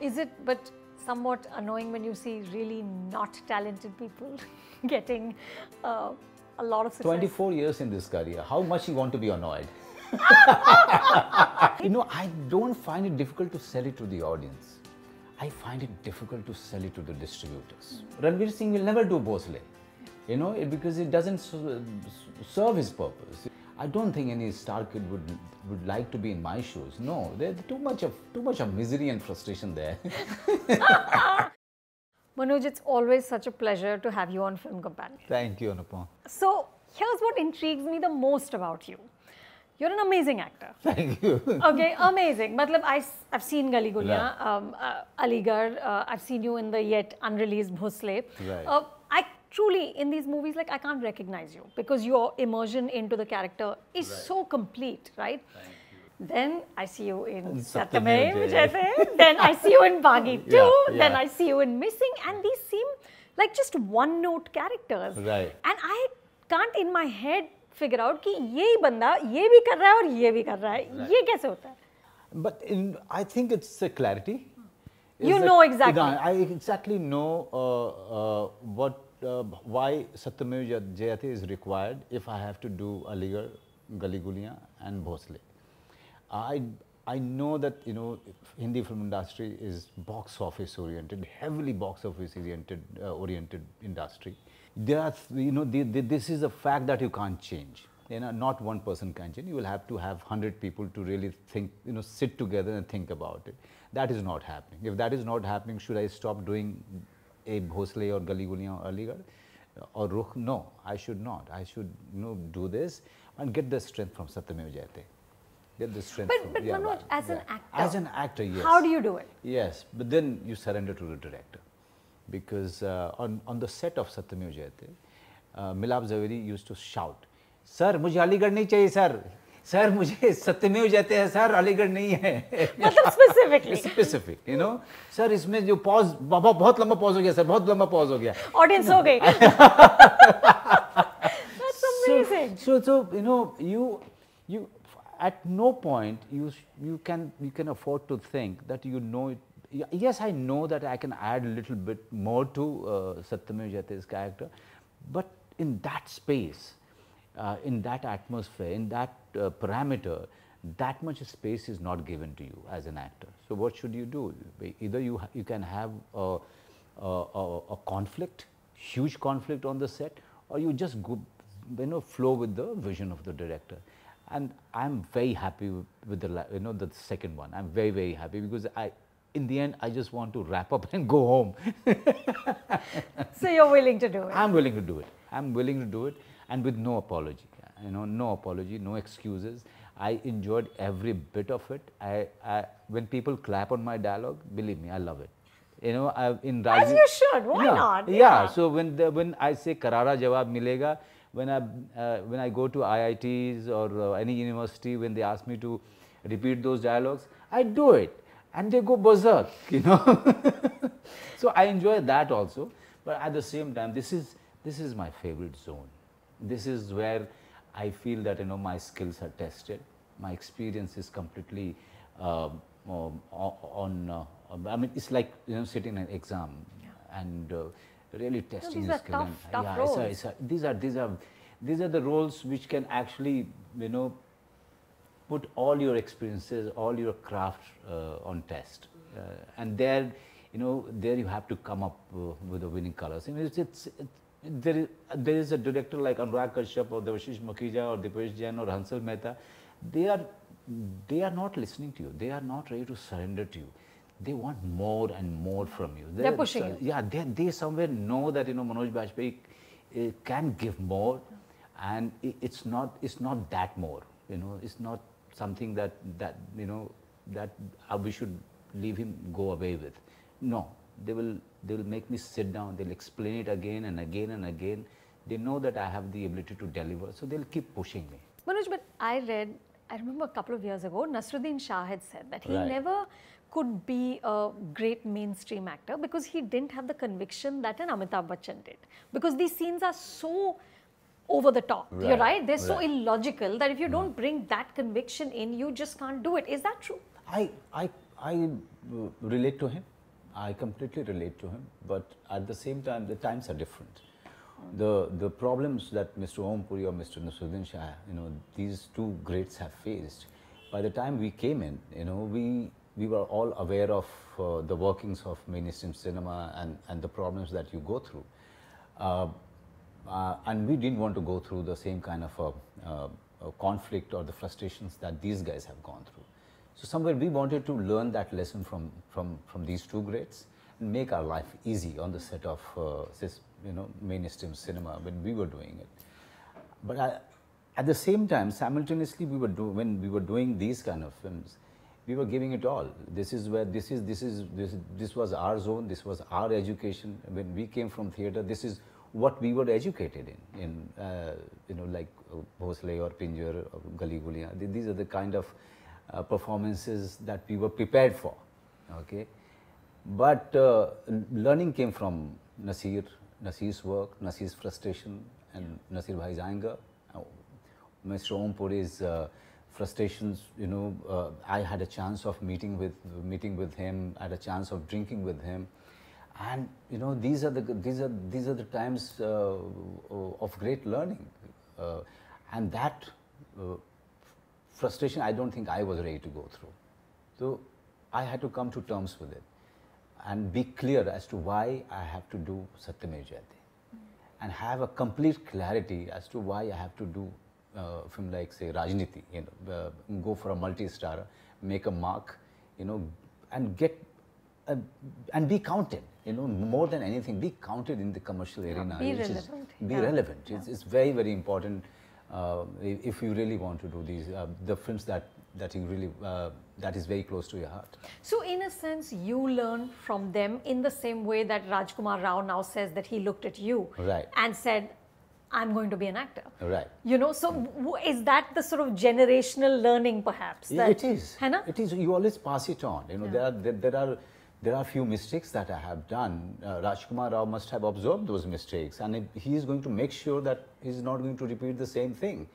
Is it but somewhat annoying when you see really not talented people getting uh, a lot of success? 24 years in this career, how much you want to be annoyed? you know, I don't find it difficult to sell it to the audience. I find it difficult to sell it to the distributors. Mm Ranveer Singh will never do Bhosle, you know, because it doesn't serve his purpose. I don't think any star kid would would like to be in my shoes. No, there's too much of too much of misery and frustration there. Manoj, it's always such a pleasure to have you on Film Companion. Thank you, Anupam. So here's what intrigues me the most about you. You're an amazing actor. Thank you. okay, amazing. Matlab, I, I've seen Gali Gulia, right. um, uh, Aligarh. Uh, I've seen you in the yet unreleased Bhosle. Right. Uh, truly in these movies, like I can't recognize you because your immersion into the character is right. so complete, right? Then I see you in Satyame, then I see you in Bagi too. Yeah, Then I see you in Missing, and these seem like just one-note characters. Right. And I can't in my head figure out कि ये ही बंदा ये भी कर रहा है right. But in, I think it's the clarity. It's you know exactly. I exactly know uh, uh, what uh, why Satyamev Jayate is required if I have to do Aligarh, Galigulia and Bhosle. I, I know that, you know, Hindi film industry is box office oriented, heavily box office oriented, uh, oriented industry. There are, you know, the, the, this is a fact that you can't change. You know, not one person can change. You will have to have 100 people to really think, you know, sit together and think about it. That is not happening. If that is not happening, should I stop doing ए भोसले और गली Guliyan or Aligarh or Rukh. No, I should not. I should you know, do this and get the strength from Satyamev Jayate. Get the strength but, but yeah, Manoj, as yeah. an actor. As an actor, yes. How do you do it? Yes, but then you surrender to the director. Because uh, on, on the set of Satyamev Jayate, uh, Milab Zaveri used to shout, Sir, मुझे Aligarh nahi chahiye sir sir मुझे सत्यमेव जयते हैं sir Aligarh नहीं है specific you know sir इसमें जो pause बाबा बहुत लंबा पॉज हो गया सर बहुत लंबा पॉज हो गया ऑडियंस हो गई so so you know you you at no point you you can you can afford to think that you know yes I know that I can add little bit more to Satyamev Jayate इस character but in that space uh, in that atmosphere, in that uh, parameter, that much space is not given to you as an actor. So what should you do? Either you, you can have a, a, a, conflict, huge conflict on the set, or you just go, you know, flow with the vision of the director. And I'm very happy with the, you know, the second one. I'm very, very happy because I, in the end, I just want to wrap up and go home. so you're willing to do it? I'm willing to do it. I'm willing to do it and with no apology, you know, no apology, no excuses. I enjoyed every bit of it. I, I when people clap on my dialogue, believe me, I love it. You know, I, in Raji, as you should. Why yeah, not? Yeah. yeah. So when the, when I say karara jawab milega, when I uh, when I go to IITs or uh, any university, when they ask me to repeat those dialogues, I do it, and they go berserk. You know, so I enjoy that also. But at the same time, this is this is my favorite zone. This is where I feel that you know my skills are tested. My experience is completely uh, on. Uh, I mean, it's like you know sitting an exam yeah. and uh, really testing no, these Are tough, tough yeah, roles. It's a, it's a, these are these are these are the roles which can actually you know put all your experiences, all your craft uh, on test, uh, and there you know there you have to come up uh, with the winning colors. I mean, it's, it's, it's there is, there is a director like Anurag Kashyap or Devashish Makhija or Dipesh Jain or Hansel Mehta, they are, they are not listening to you. They are not ready to surrender to you. They want more and more from you. They're, they're pushing uh, you. Yeah, they, they somewhere know that, you know, Manoj Bajpayee uh, can give more and it, it's not, it's not that more, you know, it's not something that, that you know, that uh, we should leave him go away with. No, they will they will make me sit down they'll explain it again and again and again they know that i have the ability to deliver so they'll keep pushing me manoj but i read i remember a couple of years ago nasruddin shah had said that he right. never could be a great mainstream actor because he didn't have the conviction that an amitabh bachchan did because these scenes are so over the top. Right. You're right. They're right. so illogical that if you hmm. don't bring that conviction in, you just can't do it. Is that true? I I I uh, relate to him. I completely relate to him, but at the same time, the times are different. The, the problems that Mr. Om Puri or Mr. Nasruddin Shah, you know, these two greats have faced, by the time we came in, you know, we, we were all aware of uh, the workings of mainstream cinema and, and the problems that you go through. Uh, uh, and we didn't want to go through the same kind of a, uh, a conflict or the frustrations that these guys have gone through. So somewhere we wanted to learn that lesson from, from, from these two greats and make our life easy on the set of uh, this, you know, mainstream cinema when we were doing it. But I, at the same time, simultaneously, we were do, when we were doing these kind of films, we were giving it all. This is where this is this is this this was our zone. This was our education. When we came from theater, this is what we were educated in. In uh, you know, like uh, Bhosle or Pinjar or Gali Guliya. These are the kind of uh, performances that we were prepared for. Okay, but uh, learning came from Nasir, Nasir's work, Nasir's frustration, and yeah. Nasir Bhai's anger. Mr. Om Puri's uh, frustrations. You know, uh, I had a chance of meeting with meeting with him. I had a chance of drinking with him. And you know these are the these are these are the times uh, of great learning, uh, and that frustration I don't think I was ready to go through. So I had to come to terms with it and be clear as to why I have to do Satyamev Jayate mm-hmm. and have a complete clarity as to why I have to do uh, film like say Rajniti, you know, uh, go for a multi-star, make a mark, you know, and get uh, and be counted, you know, more than anything, be counted in the commercial arena. Be relevant. Is, be yeah. relevant. It's, yeah. it's very, very important um, if you really want to do these, uh, the films that that you really uh, that is very close to your heart so in a sense you learn from them in the same way that rajkumar rao now says that he looked at you right. and said i'm going to be an actor right you know so is that the sort of generational learning perhaps that, it is Hannah? it is you always pass it on you know yeah. there are there, there are there are a few mistakes that I have done. Uh, Rajkumar Rao must have observed those mistakes and he is going to make sure that he is not going to repeat the same thing.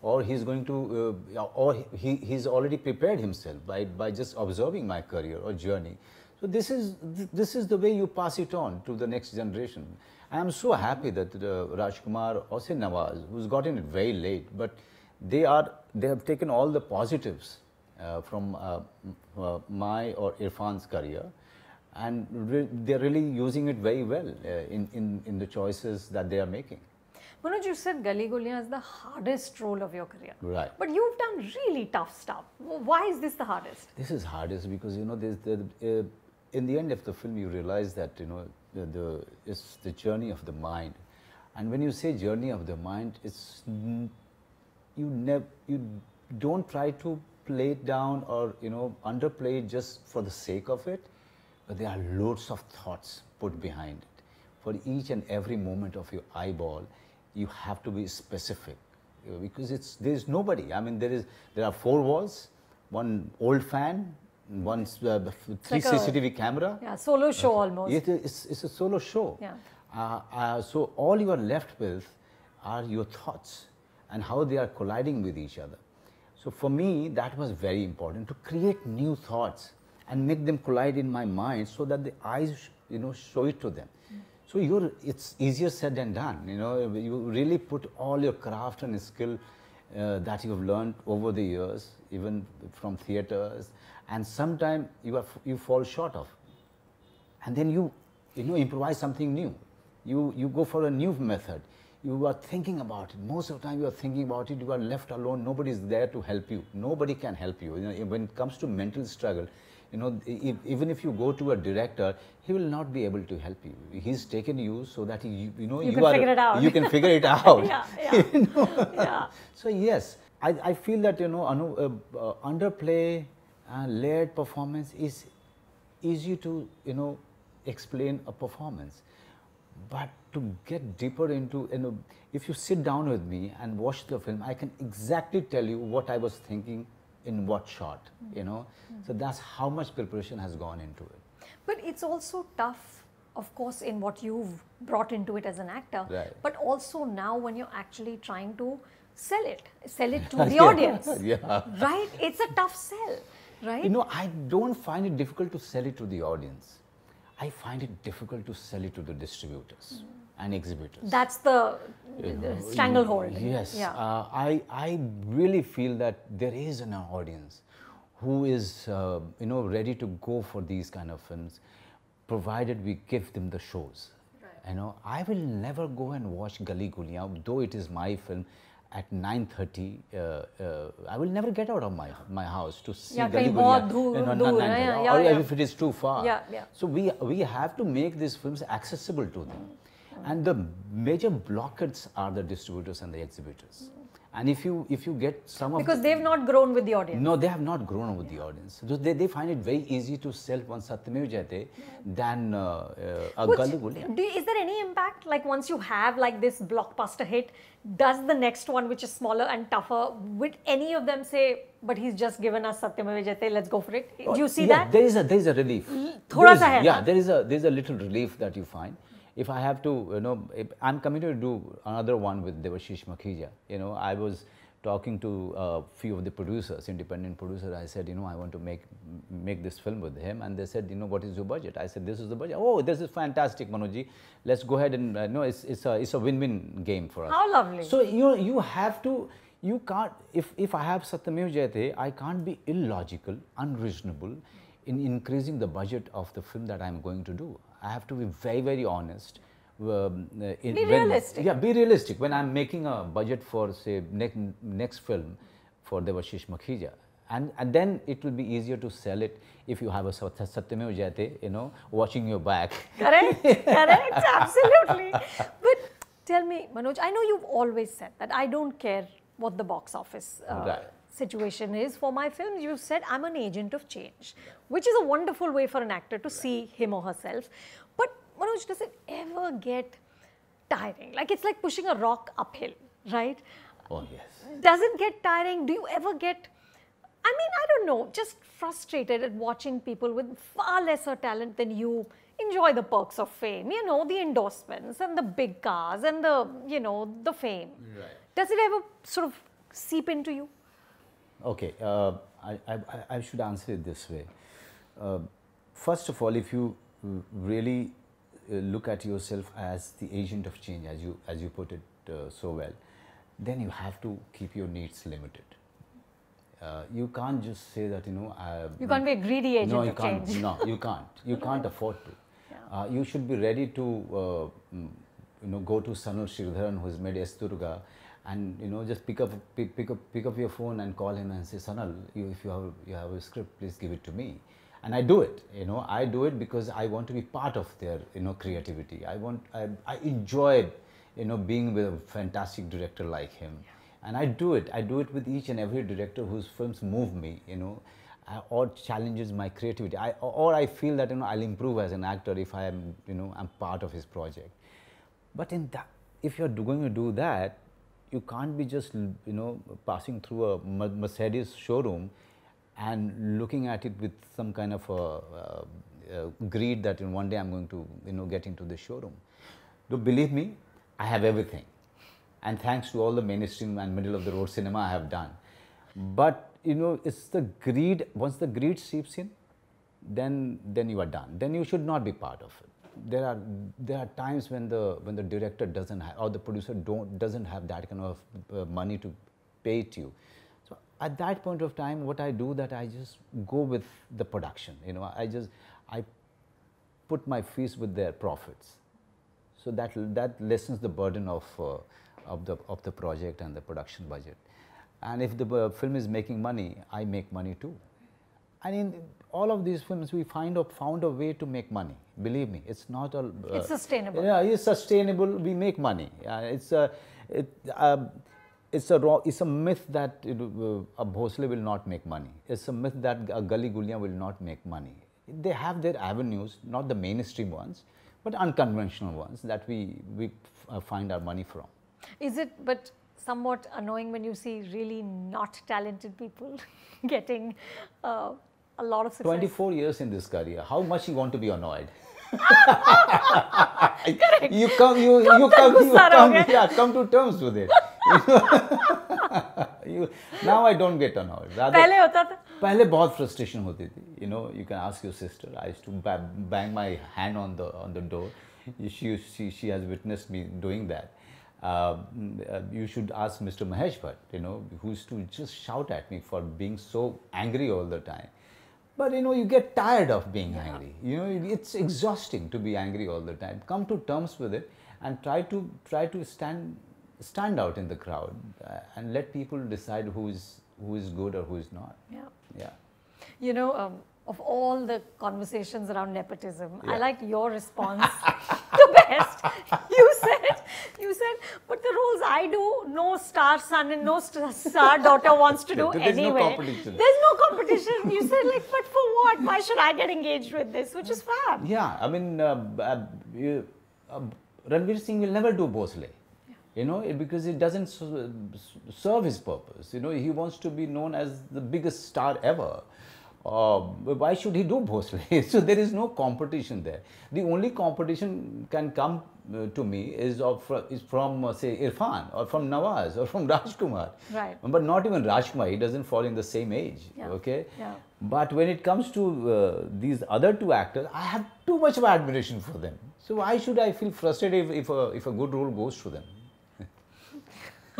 Or he's going to, uh, or he, he's already prepared himself by, by just observing my career or journey. So this is, this is the way you pass it on to the next generation. I am so happy that uh, Rajkumar Osin Nawaz, who's gotten it very late, but they are, they have taken all the positives uh, from uh, uh my or Irfan's career and re they're really using it very well uh, in, in, in the choices that they are making. Manoj, you said Gali Goliyan is the hardest role of your career. Right. But you've done really tough stuff. Why is this the hardest? This is hardest because, you know, the, uh, in the end of the film, you realize that, you know, the, the, it's the journey of the mind. And when you say journey of the mind, it's, you never, you don't try to play it down or, you know, underplay it just for the sake of it but there are loads of thoughts put behind it. For each and every moment of your eyeball, you have to be specific because it's there's nobody. I mean, there is there are four walls, one old fan, one uh, three like CCTV a, camera. Yeah, solo show okay. almost. It, it's it's a solo show. Yeah. Uh, uh, so all you are left with are your thoughts and how they are colliding with each other. So for me, that was very important to create new thoughts and make them collide in my mind so that the eyes, you know, show it to them. Mm. So you're, it's easier said than done. You know, you really put all your craft and skill uh, that you've learned over the years, even from theaters, and sometimes you, are, you fall short of. And then you, you know, improvise something new. You, you go for a new method. You are thinking about it. Most of the time you are thinking about it, you are left alone, nobody is there to help you. Nobody can help you. you know, when it comes to mental struggle, you know, if, even if you go to a director, he will not be able to help you. He's taken you so that he, you know, you, you can are, figure it out. You can figure it out. yeah, yeah. you know? yeah. So yes, I, I feel that you know, uh, uh, underplay, uh, layered performance is easy to you know explain a performance, but to get deeper into you know, if you sit down with me and watch the film, I can exactly tell you what I was thinking in what shot, mm-hmm. you know. Mm-hmm. So that's how much preparation has gone into it. But it's also tough, of course, in what you've brought into it as an actor, right. but also now when you're actually trying to sell it, sell it to the yeah. audience. Yeah. Right? It's a tough sell, right? You know, I don't find it difficult to sell it to the audience. I find it difficult to sell it to the distributors. Mm and exhibitors. That's the stranglehold. Yes. Yeah. Uh, I, I really feel that there is an audience who is, uh, you know, ready to go for these kind of films, provided we give them the shows. Right. You know, I will never go and watch Gali Guliya, though it is my film, at 9.30, uh, uh, I will never get out of my my house to see yeah, Gali Guliya, you know, dhur, yeah, yeah, or yeah. if it is too far. Yeah, yeah. So we, we have to make these films accessible to them. And the major blockades are the distributors and the exhibitors. And if you if you get some of because they've not grown with the audience. No, they have not grown with yeah. the audience. So they, they find it very easy to sell one Satyamev Jayate than uh, uh, a Gully Is there any impact like once you have like this blockbuster hit, does the next one which is smaller and tougher, would any of them say, but he's just given us Satyamev Jayate, let's go for it? Do you oh, see yeah, that? There is a there is a relief. Thoda there is, yeah, there is a there is a little relief that you find if I have to, you know, I'm committed to do another one with Devashish Makhija. You know, I was talking to a few of the producers, independent producers. I said, you know, I want to make make this film with him, and they said, you know, what is your budget? I said, this is the budget. Oh, this is fantastic, Manojji. Let's go ahead and uh, know, it's it's a it's a win-win game for us. How lovely. So you know, you have to. You can't, if, if I have Satyamev Jayate, I can't be illogical, unreasonable in increasing the budget of the film that I'm going to do. I have to be very, very honest. Um, uh, in, be realistic. When, yeah, be realistic. When I'm making a budget for, say, next, next film for Devashish Makhija, and, and then it will be easier to sell it if you have a Satyamev Jayate, you know, watching your back. Correct, correct, absolutely. But tell me, Manoj, I know you've always said that I don't care what the box office uh, right situation is for my film, you said I'm an agent of change, which is a wonderful way for an actor to see him or herself. But Manoj, does it ever get tiring? Like it's like pushing a rock uphill, right? Oh, yes. Does it get tiring? Do you ever get, I mean, I don't know, just frustrated at watching people with far lesser talent than you enjoy the perks of fame, you know, the endorsements and the big cars and the, you know, the fame. Right. Does it ever sort of seep into you? Okay, uh, I, I, I, should answer it this way. Uh, first of all, if you really uh, look at yourself as the agent of change, as you, as you put it uh, so well, then you have to keep your needs limited. Uh, you can't just say that you know. you can't be a greedy agent no, you can't, change. No, you can't. You can't afford to. Yeah. Uh, you should be ready to mm, you know go to Sanur Shirdharan, who has made S Durga, and you know just pick up pick, pick up pick up your phone and call him and say Sanal, you if you have you have a script, please give it to me. And I do it, you know, I do it because I want to be part of their you know creativity. I want I, I enjoy you know being with a fantastic director like him. And I do it. I do it with each and every director whose films move me, you know uh, or challenges my creativity. I, or I feel that you know I'll improve as an actor if I am you know I'm part of his project. But in that, if you're going to do that, you can't be just you know passing through a Mercedes showroom and looking at it with some kind of a, a, uh, a uh, greed that in one day I'm going to you know get into the showroom. Though believe me, I have everything, and thanks to all the mainstream and middle of the road cinema I have done. But you know, it's the greed. Once the greed seeps in, then then you are done. Then you should not be part of it there are there are times when the when the director doesn't have or the producer don't doesn't have that kind of uh, money to pay to you. So at that point of time, what I do that I just go with the production. You know, I just I put my fees with their profits. So that that lessens the burden of uh, of the of the project and the production budget. And if the uh, film is making money, I make money too. And in all of these films, we find a, found a way to make money. Believe me, it's not all. Uh, it's sustainable. Yeah, it's sustainable. We make money. it's a, it, uh, it's a raw, it's a myth that it, uh, a Bhosle will not make money. It's a myth that a Gully Gulia will not make money. They have their avenues, not the mainstream ones, but unconventional ones that we we uh, find our money from. Is it? But somewhat annoying when you see really not talented people getting uh, a lot of success. 24 years in this career, how much you want to be annoyed? you come, you come you come, you come yeah, come to terms with it. you, now I don't get annoyed. Rather, पहले होता था. पहले बहुत frustration होती थी. You know, you can ask your sister. I used to bang my hand on the on the door. She she she has witnessed me doing that. Um, uh, you should ask Mr. Mahesh Bhatt, you know, who used to just shout at me for being so angry all the time. But you know, you get tired of being yeah. angry. You know, it's exhausting to be angry all the time. Come to terms with it and try to try to stand stand out in the crowd uh, and let people decide who's who is good or who is not. Yeah. Yeah. You know, um, of all the conversations around nepotism, yeah. I like your response best. You said, you said, but the rules I do, no star son and no star daughter wants to do there anywhere. There's no competition. There's no competition. You said like, but for what? Why should I get engaged with this? Which is fab. Yeah, I mean, uh, uh, um, Ranveer Singh will never do Bhosle you know because it doesn't serve his purpose you know he wants to be known as the biggest star ever uh, why should he do Bhosle? so there is no competition there. The only competition can come uh, to me is of is from uh, say Irfan or from Nawaz or from Rajkumar. Right. But not even Rajkumar. He doesn't fall in the same age. Yeah. Okay. Yeah. But when it comes to uh, these other two actors, I have too much of admiration for them. So why should I feel frustrated if if a, if a good role goes to them?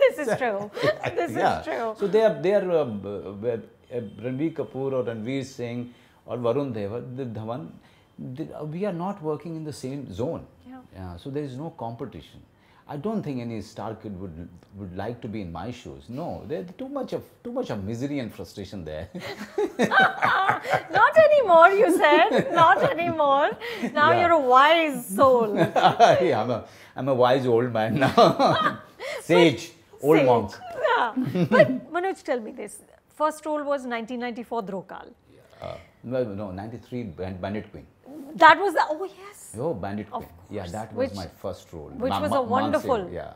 this is true. this yeah. is true. So they are they are um, uh, uh, Ranveer Kapoor or Ranveer Singh or Varun Deva, the Dhawan, uh, we are not working in the same zone. Yeah. so there is no competition. I don't think any star kid would would like to be in my shoes. No, there's too much of too much of misery and frustration there. Not anymore, you said. Not anymore. Now yeah. you're a wise soul. yeah, I'm a I'm a wise old man now. Sage, but, old sage. monk. Yeah. But Manoj, tell me this first role was 1994 Drokal. Uh, no, no, 93 Bandit Queen. That was the, oh yes. Oh, Bandit Queen. Yeah, that was which, my first role. Which Ma was a wonderful. yeah.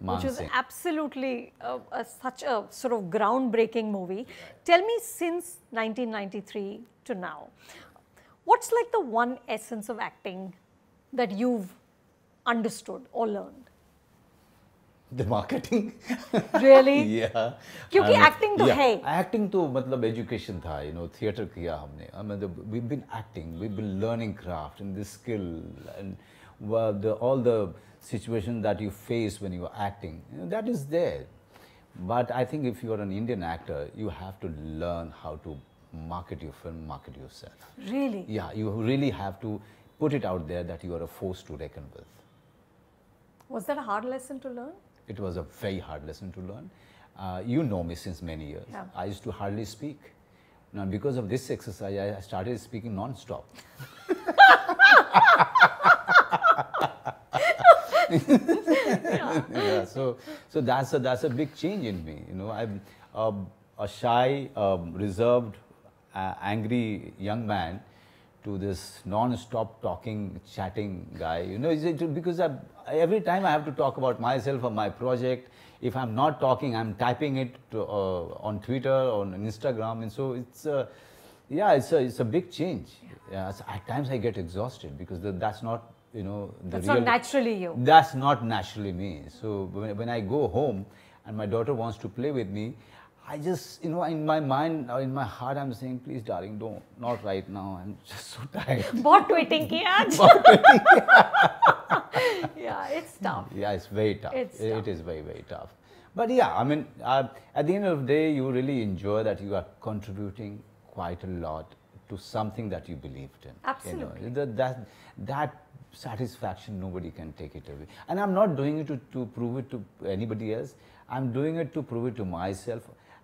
Man uh, which was absolutely uh, a, such a sort of groundbreaking movie. Tell me, since 1993 to now, what's like the one essence of acting that you've understood or learned? The marketing really क्योंकि acting तो है acting तो मतलब education था you know theatre किया हमने मतलब we been acting we been learning craft and this skill and the, all the situation that you face when you are acting, you know, that is there. But I think if you are an Indian actor, you have to learn how to market your film, market yourself. Really? Yeah, you really have to put it out there that you are a force to reckon with. Was that a hard lesson to learn? It was a very hard lesson to learn. Uh, you know me since many years. Yeah. I used to hardly speak. Now, because of this exercise, I started speaking non-stop. yeah. yeah. so, so that's a that's a big change in me. You know, I'm a shy, um, reserved, uh, angry young man to this non-stop talking, chatting guy. You know, because I every time I have to talk about myself or my project. If I'm not talking, I'm typing it to, uh, on Twitter, on Instagram, and so it's uh, yeah, it's a it's a big change. Yeah, so at times I get exhausted because the, that's not you know that's real, not naturally you. That's not naturally me. So when, when I go home and my daughter wants to play with me, I just, you know, in my mind or uh, in my heart, I'm saying, please, darling, don't, not right now. I'm just so tired. What tweeting किया yeah, it's tough. Yeah, it's very tough. It's it, tough. it is very, very tough. But yeah, I mean, uh, at the end of the day, you really enjoy that you are contributing quite a lot to something that you believed in. Absolutely. You know, that, that, that satisfaction, nobody can take it away. And I'm not doing it to, to prove it to anybody else. I'm doing it to prove it to myself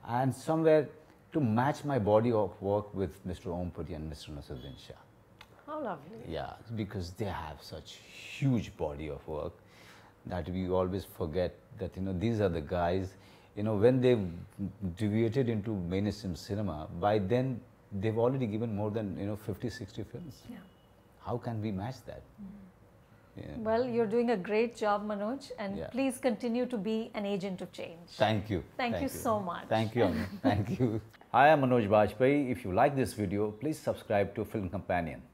and somewhere to match my body of work with Mr. Puri and Mr. Nasuddin Shah. How lovely. Yeah, because they have such huge body of work that we always forget that, you know, these are the guys, you know, when they deviated into mainstream cinema, by then they've already given more than, you know, 50, 60 films. Yeah. How can we match that? Mm. Yeah. Well, you're doing a great job, Manoj, and yeah. please continue to be an agent of change. Thank you. Thank, Thank you, you, so much. Thank you. Thank you. Hi, I'm Manoj Bajpayee. If you like this video, please subscribe to Film Companion.